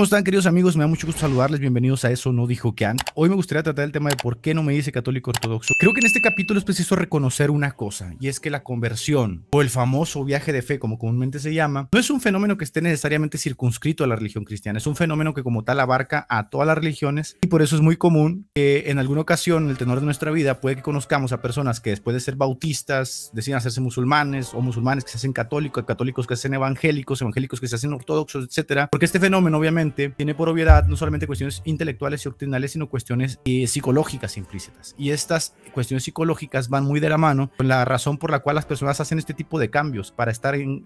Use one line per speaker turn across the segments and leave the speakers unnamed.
¿Cómo están, queridos amigos? Me da mucho gusto saludarles. Bienvenidos a Eso No Dijo que han Hoy me gustaría tratar el tema de por qué no me dice católico ortodoxo. Creo que en este capítulo es preciso reconocer una cosa, y es que la conversión o el famoso viaje de fe, como comúnmente se llama, no es un fenómeno que esté necesariamente circunscrito a la religión cristiana. Es un fenómeno que, como tal, abarca a todas las religiones y por eso es muy común que en alguna ocasión, en el tenor de nuestra vida, puede que conozcamos a personas que después de ser bautistas deciden hacerse musulmanes o musulmanes que se hacen católicos, católicos que se hacen evangélicos, evangélicos que se hacen ortodoxos, etcétera, porque este fenómeno, obviamente, tiene por obviedad no solamente cuestiones intelectuales y doctrinales, sino cuestiones eh, psicológicas implícitas. Y estas cuestiones psicológicas van muy de la mano con la razón por la cual las personas hacen este tipo de cambios para estar en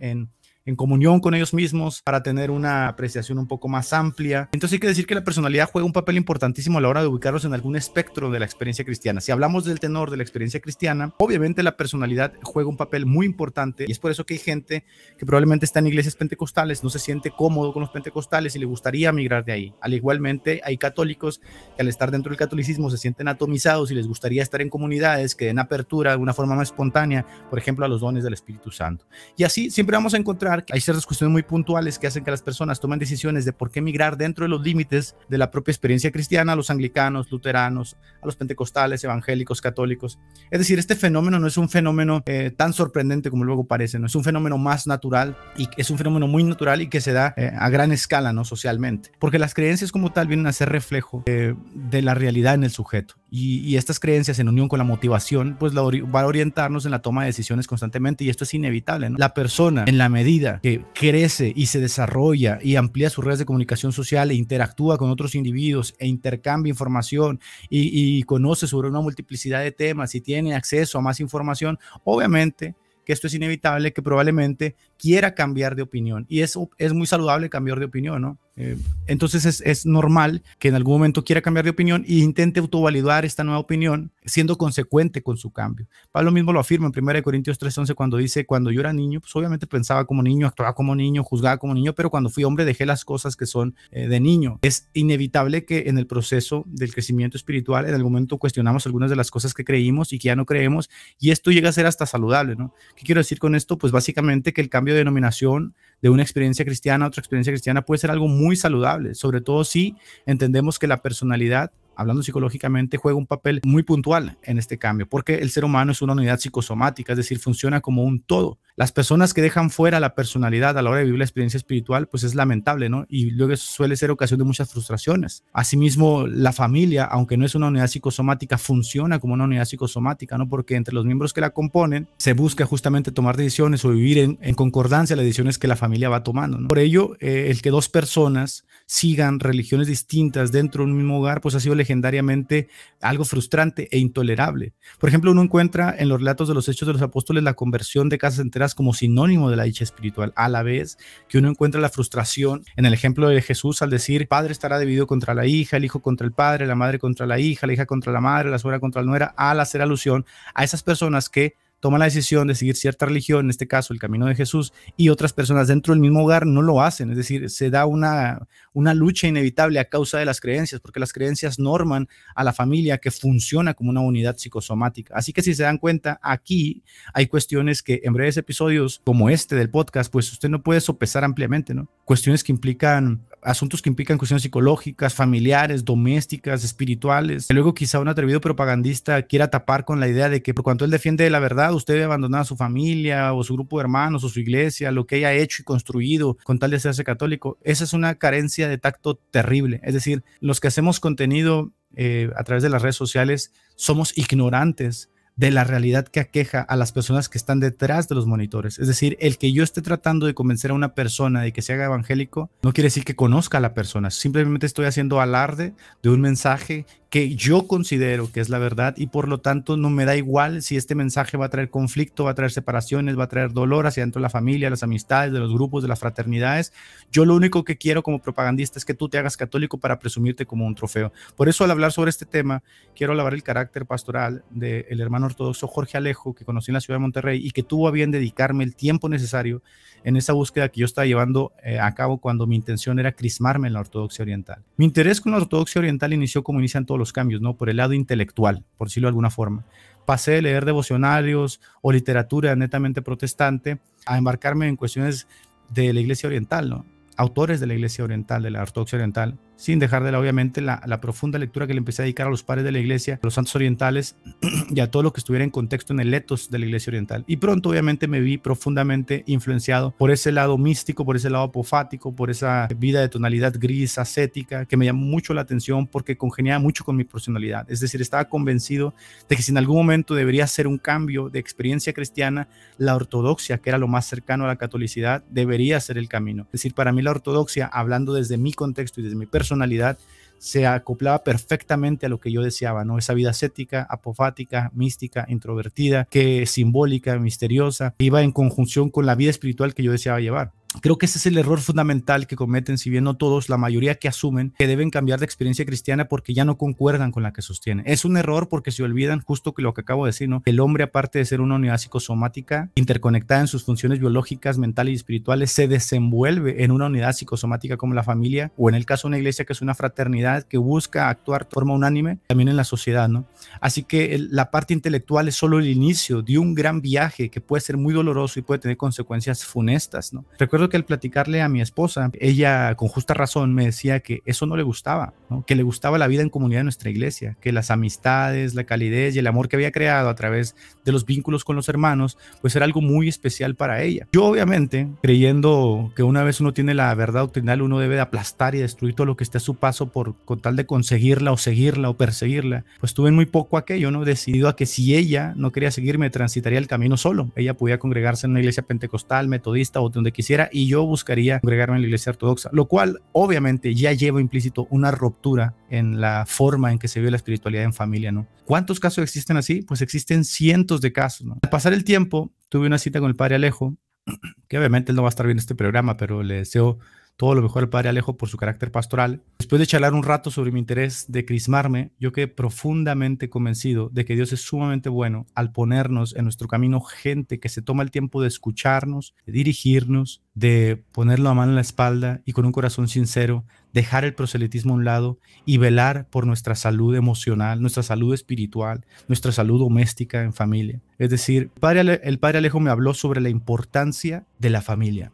en comunión con ellos mismos para tener una apreciación un poco más amplia. Entonces hay que decir que la personalidad juega un papel importantísimo a la hora de ubicarlos en algún espectro de la experiencia cristiana. Si hablamos del tenor de la experiencia cristiana, obviamente la personalidad juega un papel muy importante y es por eso que hay gente que probablemente está en iglesias pentecostales, no se siente cómodo con los pentecostales y le gustaría migrar de ahí. Al igualmente hay católicos que al estar dentro del catolicismo se sienten atomizados y les gustaría estar en comunidades que den apertura de una forma más espontánea, por ejemplo, a los dones del Espíritu Santo. Y así siempre vamos a encontrar hay ciertas cuestiones muy puntuales que hacen que las personas tomen decisiones de por qué migrar dentro de los límites de la propia experiencia cristiana a los anglicanos, luteranos, a los pentecostales, evangélicos, católicos. Es decir, este fenómeno no es un fenómeno eh, tan sorprendente como luego parece, no es un fenómeno más natural y es un fenómeno muy natural y que se da eh, a gran escala, ¿no? Socialmente. Porque las creencias como tal vienen a ser reflejo eh, de la realidad en el sujeto. Y, estas creencias en unión con la motivación, pues va a orientarnos en la toma de decisiones constantemente y esto es inevitable. ¿no? La persona, en la medida que crece y se desarrolla y amplía sus redes de comunicación social e interactúa con otros individuos e intercambia información y, conoce sobre una multiplicidad de temas y tiene acceso a más información, obviamente que esto es inevitable, que probablemente quiera cambiar de opinión. Y eso es muy saludable cambiar de opinión, ¿no? Eh, entonces es, es, normal que en algún momento quiera cambiar de opinión e intente autovalidar esta nueva opinión siendo consecuente con su cambio. Pablo mismo lo afirma en 1 Corintios 3:11 cuando dice, cuando yo era niño, pues obviamente pensaba como niño, actuaba como niño, juzgaba como niño, pero cuando fui hombre dejé las cosas que son eh, de niño. Es inevitable que en el proceso del crecimiento espiritual en algún momento cuestionamos algunas de las cosas que creímos y que ya no creemos y esto llega a ser hasta saludable, ¿no? ¿Qué quiero decir con esto? Pues básicamente que el cambio de denominación de una experiencia cristiana a otra experiencia cristiana puede ser algo muy muy saludable, sobre todo si entendemos que la personalidad hablando psicológicamente, juega un papel muy puntual en este cambio, porque el ser humano es una unidad psicosomática, es decir, funciona como un todo. Las personas que dejan fuera la personalidad a la hora de vivir la experiencia espiritual, pues es lamentable, ¿no? Y luego suele ser ocasión de muchas frustraciones. Asimismo, la familia, aunque no es una unidad psicosomática, funciona como una unidad psicosomática, ¿no? Porque entre los miembros que la componen se busca justamente tomar decisiones o vivir en, concordancia las decisiones que la familia va tomando, ¿no? Por ello, eh, el que dos personas sigan religiones distintas dentro de un mismo hogar, pues ha sido legendariamente algo frustrante e intolerable. Por ejemplo, uno encuentra en los relatos de los hechos de los apóstoles la conversión de casas enteras como sinónimo de la dicha espiritual, a la vez que uno encuentra la frustración en el ejemplo de Jesús al decir, padre estará debido contra la hija, el hijo contra el padre, la madre contra la hija, la hija contra la madre, la suegra contra la nuera, al hacer alusión a esas personas que toma la decisión de seguir cierta religión, en este caso el camino de Jesús, y otras personas dentro del mismo hogar no lo hacen. Es decir, se da una, una lucha inevitable a causa de las creencias, porque las creencias norman a la familia que funciona como una unidad psicosomática. Así que si se dan cuenta, aquí hay cuestiones que en breves episodios como este del podcast, pues usted no puede sopesar ampliamente, ¿no? Cuestiones que implican asuntos que implican cuestiones psicológicas, familiares, domésticas, espirituales. Luego quizá un atrevido propagandista quiera tapar con la idea de que por cuanto él defiende la verdad, usted debe abandonar a su familia o su grupo de hermanos o su iglesia, lo que haya hecho y construido con tal de ser católico. Esa es una carencia de tacto terrible. Es decir, los que hacemos contenido eh, a través de las redes sociales somos ignorantes de la realidad que aqueja a las personas que están detrás de los monitores. Es decir, el que yo esté tratando de convencer a una persona de que se haga evangélico no quiere decir que conozca a la persona. Simplemente estoy haciendo alarde de un mensaje que yo considero que es la verdad y por lo tanto no me da igual si este mensaje va a traer conflicto, va a traer separaciones, va a traer dolor hacia dentro de la familia, las amistades, de los grupos, de las fraternidades. Yo lo único que quiero como propagandista es que tú te hagas católico para presumirte como un trofeo. Por eso al hablar sobre este tema, quiero alabar el carácter pastoral del hermano ortodoxo Jorge Alejo, que conocí en la ciudad de Monterrey y que tuvo bien dedicarme el tiempo necesario en esa búsqueda que yo estaba llevando eh, a cabo cuando mi intención era crismarme en la ortodoxia oriental. Mi interés con la ortodoxia oriental inició como inician todos los cambios, ¿no? Por el lado intelectual, por decirlo de alguna forma. Pasé de leer devocionarios o literatura netamente protestante a embarcarme en cuestiones de la Iglesia Oriental, ¿no? Autores de la Iglesia Oriental, de la Ortodoxia Oriental, sin dejar de la, obviamente la, la, profunda lectura que le empecé a dedicar a los padres de la iglesia, a los santos orientales y a todo lo que estuviera en contexto en el etos de la iglesia oriental. Y pronto obviamente me vi profundamente influenciado por ese lado místico, por ese lado apofático, por esa vida de tonalidad gris, ascética, que me llamó mucho la atención porque congeniaba mucho con mi personalidad. Es decir, estaba convencido de que si en algún momento debería ser un cambio de experiencia cristiana, la ortodoxia, que era lo más cercano a la catolicidad, debería ser el camino. Es decir, para mí la ortodoxia, hablando desde mi contexto y desde mi personalidad, personalidad se acoplaba perfectamente a lo que yo deseaba, ¿no? Esa vida ascética, apofática, mística, introvertida, que simbólica, misteriosa, iba en conjunción con la vida espiritual que yo deseaba llevar. Creo que ese es el error fundamental que cometen, si bien no todos, la mayoría que asumen que deben cambiar de experiencia cristiana porque ya no concuerdan con la que sostienen. Es un error porque se olvidan justo que lo que acabo de decir, ¿no? El hombre, aparte de ser una unidad psicosomática interconectada en sus funciones biológicas, mentales y espirituales, se desenvuelve en una unidad psicosomática como la familia o en el caso de una iglesia que es una fraternidad que busca actuar de forma unánime también en la sociedad, ¿no? Así que la parte intelectual es solo el inicio de un gran viaje que puede ser muy doloroso y puede tener consecuencias funestas, ¿no? Recuerdo que al platicarle a mi esposa, ella con justa razón me decía que eso no le gustaba, que le gustaba la vida en comunidad de nuestra iglesia, que las amistades, la calidez y el amor que había creado a través de los vínculos con los hermanos, pues era algo muy especial para ella. Yo obviamente, creyendo que una vez uno tiene la verdad doctrinal, uno debe de aplastar y destruir todo lo que esté a su paso por con tal de conseguirla o seguirla o perseguirla, pues tuve muy poco aquello, ¿no? Decidido a que si ella no quería seguirme, transitaría el camino solo. Ella podía congregarse en una iglesia pentecostal, metodista o donde quisiera y yo buscaría congregarme en la iglesia ortodoxa, lo cual obviamente ya lleva implícito una ruptura en la forma en que se vive la espiritualidad en familia, ¿no? ¿Cuántos casos existen así? Pues existen cientos de casos, ¿no? Al pasar el tiempo, tuve una cita con el padre Alejo, que obviamente él no va a estar viendo este programa, pero le deseo todo lo mejor al padre Alejo por su carácter pastoral. Después de charlar un rato sobre mi interés de crismarme, yo quedé profundamente convencido de que Dios es sumamente bueno al ponernos en nuestro camino gente que se toma el tiempo de escucharnos, de dirigirnos, de poner la mano en la espalda y con un corazón sincero, dejar el proselitismo a un lado y velar por nuestra salud emocional, nuestra salud espiritual, nuestra salud doméstica en familia. Es decir, el padre Alejo me habló sobre la importancia de la familia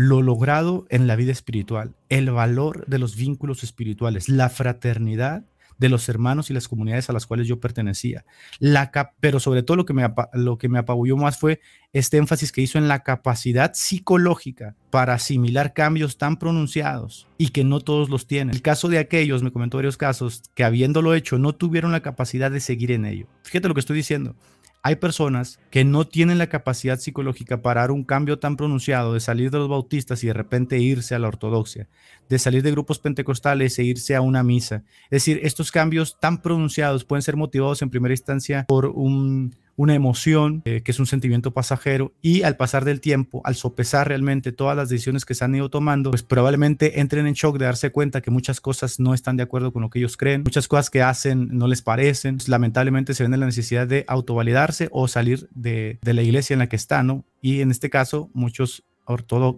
lo logrado en la vida espiritual, el valor de los vínculos espirituales, la fraternidad de los hermanos y las comunidades a las cuales yo pertenecía. La pero sobre todo lo que, me lo que me apabulló más fue este énfasis que hizo en la capacidad psicológica para asimilar cambios tan pronunciados y que no todos los tienen. El caso de aquellos, me comentó varios casos, que habiéndolo hecho no tuvieron la capacidad de seguir en ello. Fíjate lo que estoy diciendo hay personas que no tienen la capacidad psicológica para dar un cambio tan pronunciado de salir de los bautistas y de repente irse a la ortodoxia, de salir de grupos pentecostales e irse a una misa. Es decir, estos cambios tan pronunciados pueden ser motivados en primera instancia por un, una emoción, eh, que es un sentimiento pasajero, y al pasar del tiempo, al sopesar realmente todas las decisiones que se han ido tomando, pues probablemente entren en shock de darse cuenta que muchas cosas no están de acuerdo con lo que ellos creen, muchas cosas que hacen no les parecen, pues lamentablemente se ven en la necesidad de autovalidarse o salir de, de la iglesia en la que están, ¿no? Y en este caso, muchos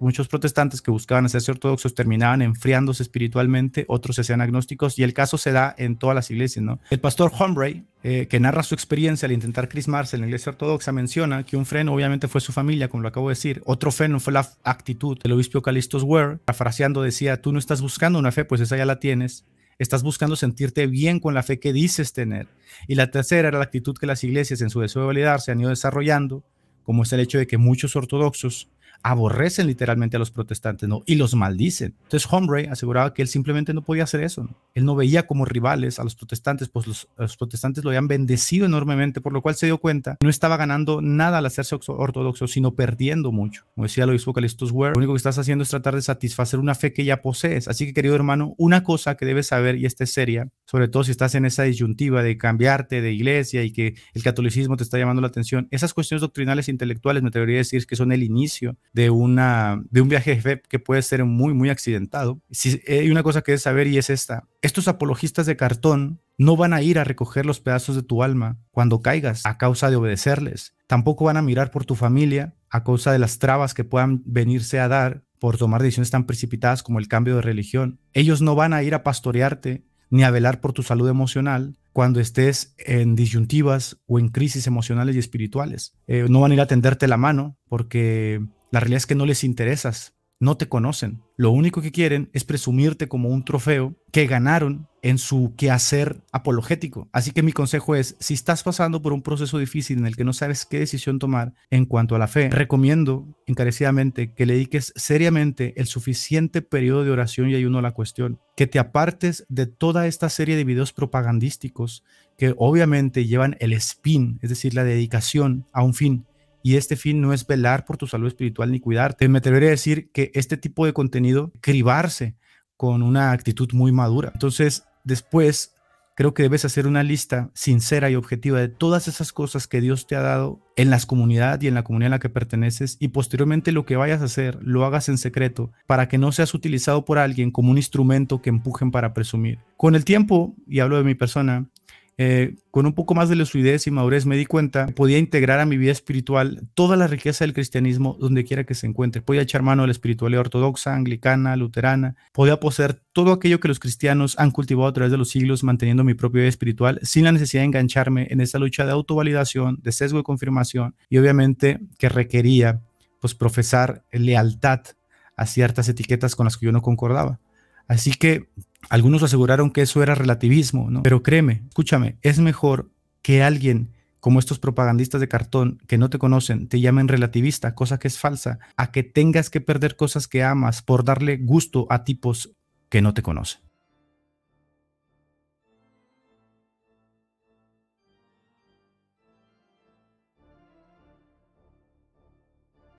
muchos protestantes que buscaban hacerse ortodoxos terminaban enfriándose espiritualmente, otros se hacían agnósticos y el caso se da en todas las iglesias. ¿no? El pastor Humbray, eh, que narra su experiencia al intentar crismarse en la iglesia ortodoxa, menciona que un freno obviamente fue su familia, como lo acabo de decir, otro freno fue la actitud del obispo Calistos Ware, parafraseando decía, tú no estás buscando una fe, pues esa ya la tienes, estás buscando sentirte bien con la fe que dices tener. Y la tercera era la actitud que las iglesias en su deseo de validar se han ido desarrollando, como es el hecho de que muchos ortodoxos aborrecen literalmente a los protestantes ¿no? y los maldicen. Entonces Hombre aseguraba que él simplemente no podía hacer eso. Él no veía como rivales a los protestantes, pues los, protestantes lo habían bendecido enormemente, por lo cual se dio cuenta, no estaba ganando nada al hacerse ortodoxo, sino perdiendo mucho. Como decía el obispo Calixtus Ware, lo único que estás haciendo es tratar de satisfacer una fe que ya posees. Así que, querido hermano, una cosa que debes saber, y esta es seria, sobre todo si estás en esa disyuntiva de cambiarte de iglesia y que el catolicismo te está llamando la atención, esas cuestiones doctrinales e intelectuales, me atrevería a decir, que son el inicio de, una, de un viaje que puede ser muy, muy accidentado. Si, hay eh, una cosa que debes saber y es esta. Estos apologistas de cartón no van a ir a recoger los pedazos de tu alma cuando caigas a causa de obedecerles. Tampoco van a mirar por tu familia a causa de las trabas que puedan venirse a dar por tomar decisiones tan precipitadas como el cambio de religión. Ellos no van a ir a pastorearte ni a velar por tu salud emocional cuando estés en disyuntivas o en crisis emocionales y espirituales. Eh, no van a ir a tenderte la mano porque la realidad es que no les interesas, no te conocen. Lo único que quieren es presumirte como un trofeo que ganaron en su quehacer apologético. Así que mi consejo es, si estás pasando por un proceso difícil en el que no sabes qué decisión tomar en cuanto a la fe, recomiendo encarecidamente que le dediques seriamente el suficiente periodo de oración y ayuno a la cuestión, que te apartes de toda esta serie de videos propagandísticos que obviamente llevan el spin, es decir, la dedicación a un fin y este fin no es velar por tu salud espiritual ni cuidarte. Me atrevería a decir que este tipo de contenido, cribarse con una actitud muy madura. Entonces, después, creo que debes hacer una lista sincera y objetiva de todas esas cosas que Dios te ha dado en las comunidad y en la comunidad a la que perteneces y posteriormente lo que vayas a hacer lo hagas en secreto para que no seas utilizado por alguien como un instrumento que empujen para presumir. Con el tiempo, y hablo de mi persona, eh, con un poco más de lucidez y madurez me di cuenta que podía integrar a mi vida espiritual toda la riqueza del cristianismo donde quiera que se encuentre. Podía echar mano a la espiritualidad ortodoxa, anglicana, luterana. Podía poseer todo aquello que los cristianos han cultivado a través de los siglos, manteniendo mi propia vida espiritual sin la necesidad de engancharme en esa lucha de autovalidación, de sesgo de confirmación y obviamente que requería pues profesar lealtad a ciertas etiquetas con las que yo no concordaba. Así que algunos aseguraron que eso era relativismo, ¿no? Pero créeme, escúchame, es mejor que alguien como estos propagandistas de cartón que no te conocen te llamen relativista, cosa que es falsa, a que tengas que perder cosas que amas por darle gusto a tipos que no te conocen.